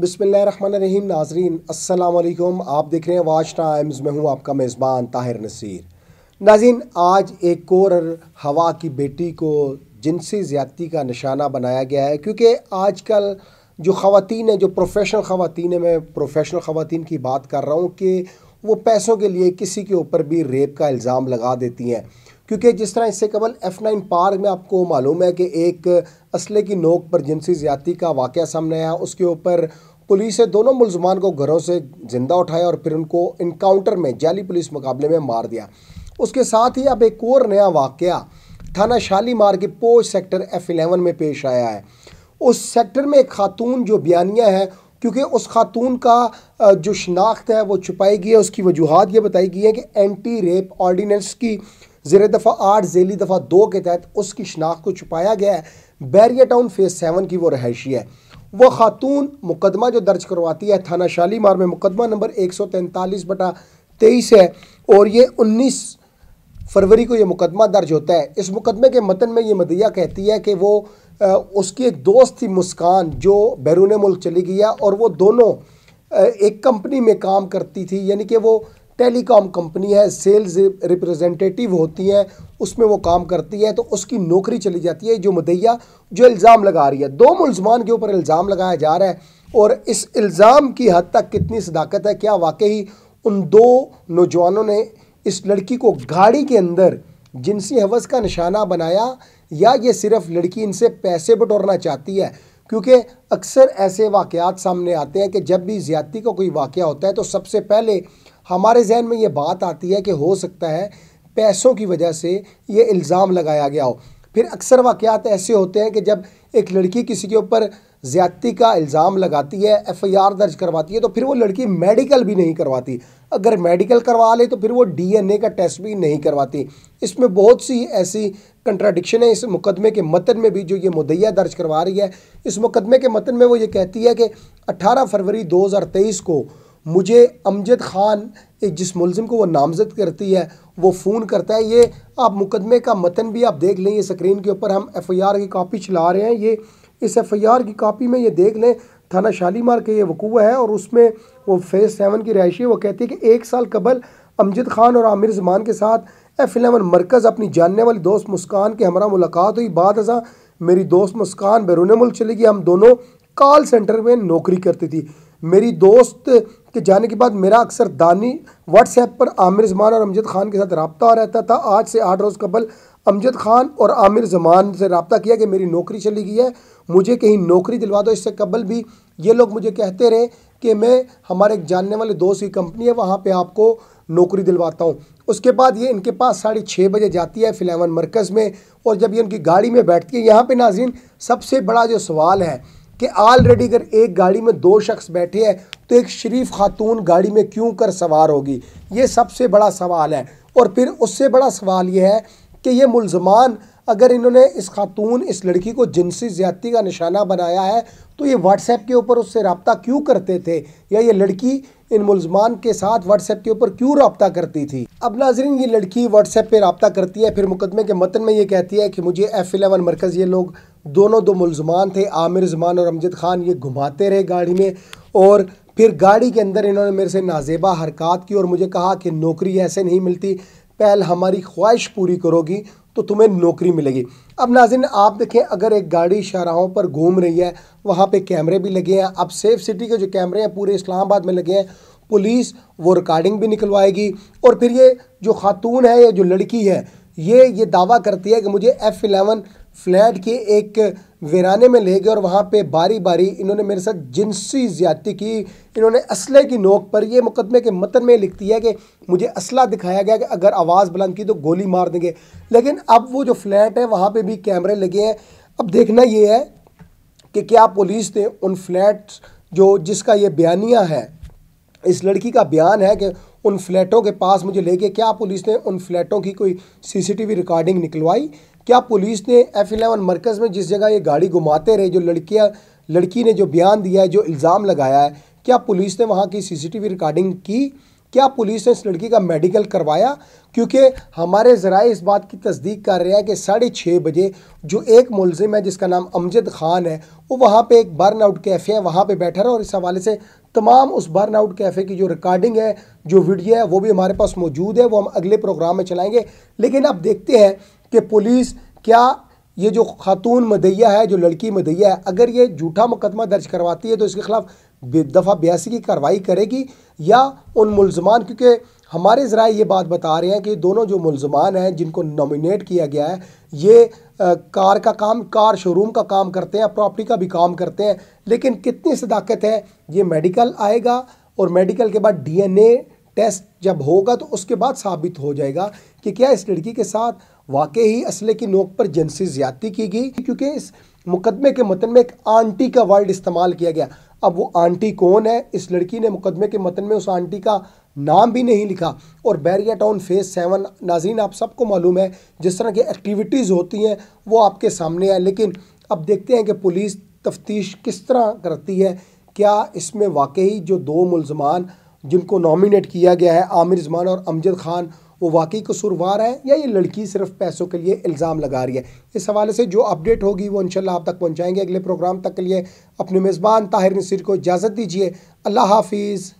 बिसमीम नाजरीन असलकुम आप देख रहे हैं वाच टाइम्स में हूँ आपका मेज़बान ताहिर नसीर नाजीन आज एक कोर हवा की बेटी को जिनसी ज़्यादती का निशाना बनाया गया है क्योंकि आज कल जो ख़वान है जो प्रोफेशनल ख़वान है मैं प्रोफेशनल ख़वान की बात कर रहा हूँ कि वो पैसों के लिए किसी के ऊपर भी रेप का इल्ज़ाम लगा देती हैं क्योंकि जिस तरह इससे कबल एफ़ नाइन पार में आपको मालूम है कि एक असले की नोक पर जिनसी ज्यादा का वाक़ सामने आया उसके ऊपर पुलिस ने दोनों मुलजमान को घरों से ज़िंदा उठाया और फिर उनको इनकाउंटर में जाली पुलिस मुकाबले में मार दिया उसके साथ ही अब एक और नया वाक़ थाना शालीमार के पोच सेक्टर एफ़ एलेवन में पेश आया है उस सेक्टर में एक खातून जो बयानिया है क्योंकि उस खातून का जो शनाख्त है वो छुपाई गई है उसकी वजूहत ये बताई गई है कि एंटी रेप ऑर्डीनेंस की ज़र दफ़ा आठ जेली दफ़ा दो के तहत उसकी शनाख्त को छुपाया गया है बैरिया टाउन फेज़ सेवन की वो रहायशी है वह खातून मुकदमा जो दर्ज करवाती है थाना शालीमार में मुकदमा नंबर एक सौ तैंतालीस बटा तेईस है और ये उन्नीस फरवरी को यह मुकदमा दर्ज होता है इस मुकदमे के मतन में ये मदिया कहती है कि वो आ, उसकी एक दोस्त थी मुस्कान जो बैरून मुल्क चली गई है और वो दोनों एक कंपनी में काम करती थी यानी कि वो टेलीकॉम कंपनी है सेल्स रिप्रेजेंटेटिव होती हैं उसमें वो काम करती है तो उसकी नौकरी चली जाती है जो मदैया जो इल्ज़ाम लगा रही है दो मुलजमान के ऊपर इल्ज़ाम लगाया जा रहा है और इस इल्ज़ाम की हद तक कितनी सदाकत है क्या वाकई उन दो नौजवानों ने इस लड़की को गाड़ी के अंदर जिनसी हवस का निशाना बनाया या ये सिर्फ लड़की इनसे पैसे बटोरना चाहती है क्योंकि अक्सर ऐसे वाक़ात सामने आते हैं कि जब भी ज़्यादती का कोई वाक़ होता है तो सबसे पहले हमारे जहन में ये बात आती है कि हो सकता है पैसों की वजह से ये इल्ज़ाम लगाया गया हो फिर अक्सर वाक़ात ऐसे होते हैं कि जब एक लड़की किसी के ऊपर ज़्यादती का इल्ज़ाम लगाती है एफ़ आई आर दर्ज करवाती है तो फिर वो लड़की मेडिकल भी नहीं करवाती अगर मेडिकल करवा ले तो फिर वो डी एन ए का टेस्ट भी नहीं करवाती इसमें बहुत सी ऐसी कंट्राडिक्शन है इस मुकदमे के मतन में भी जो ये मुदैया दर्ज करवा रही है इस मुकदमे के मतन में वो ये कहती है कि अट्ठारह फरवरी दो हज़ार तेईस को मुझे अमजद ख़ान एक जिस मुलम को वो नामजद करती है वो फ़ोन करता है ये आप मुकदमे का मतन भी आप देख लें ये स्क्रीन के ऊपर हम एफ़ आई आर की कापी चला रहे हैं ये इस एफ़ आई आर की कापी में ये देख लें थाना शालीमार के ये वकूह है और उसमें वो फेज़ सेवन की रहायशी है वो कहती है कि एक साल कबल अमजद ख़ान और आमिर जमान के साथ एफ़ एलेवन मरकज़ अपनी जानने वाली दोस्त मुस्कान के हमारा मुलाकात हुई बाद हजा मेरी दोस्त मुस्कान बैरून मुल्क चली गई हम दोनों कॉल सेंटर में नौकरी करती थी मेरी दोस्त के जाने के बाद मेरा अक्सर दानी व्हाट्सएप पर आमिर जमान और अमजद खान के साथ रबता रहता था आज से आठ रोज़ कबल अमजद खान और आमिर जमान से रबता किया कि मेरी नौकरी चली गई है मुझे कहीं नौकरी दिलवा दो इससे कबल भी ये लोग मुझे कहते रहे कि मैं हमारे एक जानने वाले दोस्त की कंपनी है वहाँ पर आपको नौकरी दिलवाता हूँ उसके बाद ये इनके पास साढ़े छः बजे जाती है फिलेवन मरकज़ में और जब ये उनकी गाड़ी में बैठती है यहाँ पे नाजीन सबसे बड़ा जो सवाल है कि ऑलरेडी अगर एक गाड़ी में दो शख्स बैठे हैं तो एक शरीफ खातून गाड़ी में क्यों कर सवार होगी ये सबसे बड़ा सवाल है और फिर उससे बड़ा सवाल ये है कि ये मुलजमान अगर इन्होंने इस खातून इस लड़की को जिनसी ज़्यादती का निशाना बनाया है तो ये व्हाट्सएप के ऊपर उससे रबता क्यों करते थे या ये लड़की इन मुलजमान के साथ व्हाट्सएप के ऊपर क्यों रबता करती थी अब नाजरीन ये लड़की व्हाट्सएप पे रबता करती है फिर मुकदमे के मतन में ये कहती है कि मुझे एफ़ एलेवन मरकज़ ये लोग दोनों दो मुलजमान थे आमिर जमान और अमजद ख़ान ये घुमाते रहे गाड़ी में और फिर गाड़ी के अंदर इन्होंने मेरे से नाजेबा हरकत की और मुझे कहा कि नौकरी ऐसे नहीं मिलती पहल हमारी ख्वाहिश पूरी करोगी तो तुम्हें नौकरी मिलेगी अब नाजिन आप देखें अगर एक गाड़ी शराहों पर घूम रही है वहाँ पे कैमरे भी लगे हैं अब सेफ सिटी के जो कैमरे हैं पूरे इस्लामाबाद में लगे हैं पुलिस वो रिकॉर्डिंग भी निकलवाएगी और फिर ये जो खातून है या जो लड़की है ये ये दावा करती है कि मुझे एफ़ इलेवन फ्लैट के एक वीराने में ले गए और वहाँ पे बारी बारी इन्होंने मेरे साथ जिनसी ज्यादती की इन्होंने असले की नोक पर यह मुकदमे के मतन में लिखती है कि मुझे असला दिखाया गया कि अगर आवाज़ बुलंद की तो गोली मार देंगे लेकिन अब वो जो फ्लैट है वहाँ पर भी कैमरे लगे हैं अब देखना ये है कि क्या पुलिस ने उन फ्लैट जो जिसका ये बयानिया है इस लड़की का बयान है कि उन फ्लैटों के पास मुझे लेके क्या पुलिस ने उन फ्लैटों की कोई सीसीटीवी रिकॉर्डिंग निकलवाई क्या पुलिस ने एफ एलेवन मरकज़ में जिस जगह ये गाड़ी घुमाते रहे जो लड़कियाँ लड़की ने जो बयान दिया है जो इल्ज़ाम लगाया है क्या पुलिस ने वहाँ की सीसीटीवी रिकॉर्डिंग की क्या पुलिस ने इस लड़की का मेडिकल करवाया क्योंकि हमारे ज़रा इस बात की तस्दीक कर रहे हैं कि साढ़े छः बजे जो एक मुलजिम है जिसका नाम अमजद ख़ान है वो वहाँ पे एक बर्न आउट कैफ़े है वहाँ पे बैठा रहा और इस हवाले से तमाम उस बर्न आउट कैफ़े की जो रिकॉर्डिंग है जो वीडियो है वो भी हमारे पास मौजूद है वो हम अगले प्रोग्राम में चलाएँगे लेकिन आप देखते हैं कि पुलिस क्या ये जो खातून मदैया है जो लड़की मदैया है अगर ये झूठा मुकदमा दर्ज करवाती है तो इसके खिलाफ दफ़ा बयासी की कार्रवाई करेगी या उन मुलजमान क्योंकि हमारे ज़रा ये बात बता रहे हैं कि दोनों जो मुलजमान हैं जिनको नॉमिनेट किया गया है ये कार का काम कार शोरूम का काम करते हैं प्रॉपर्टी का भी काम करते हैं लेकिन कितनी सदाकत है ये मेडिकल आएगा और मेडिकल के बाद डीएनए टेस्ट जब होगा तो उसके बाद साबित हो जाएगा कि क्या इस लड़की के साथ वाकई ही असले की नोक पर जिनसी ज़्यादती की गई क्योंकि इस मुकदमे के मतन में एक आंटी का वर्ड इस्तेमाल किया गया अब वो आंटी कौन है इस लड़की ने मुकदमे के मतन में उस आंटी का नाम भी नहीं लिखा और बैरिया टाउन फेज़ सेवन नाजीन आप सबको मालूम है जिस तरह की एक्टिविटीज़ होती हैं वो आपके सामने है लेकिन अब देखते हैं कि पुलिस तफ्तीश किस तरह करती है क्या इसमें वाकई जो दो मुलजमान जिनको नॉमिनेट किया गया है आमिर जमान और अमजद खान वो वाकई कसूरवार है या ये लड़की सिर्फ पैसों के लिए इल्ज़ाम लगा रही है इस हवाले से जो अपडेट होगी वो इनशाला आप तक पहुँचाएंगे अगले प्रोग्राम तक के लिए अपने मेज़बान ताहिर नसीर को इजाज़त दीजिए अल्लाह हाफिज़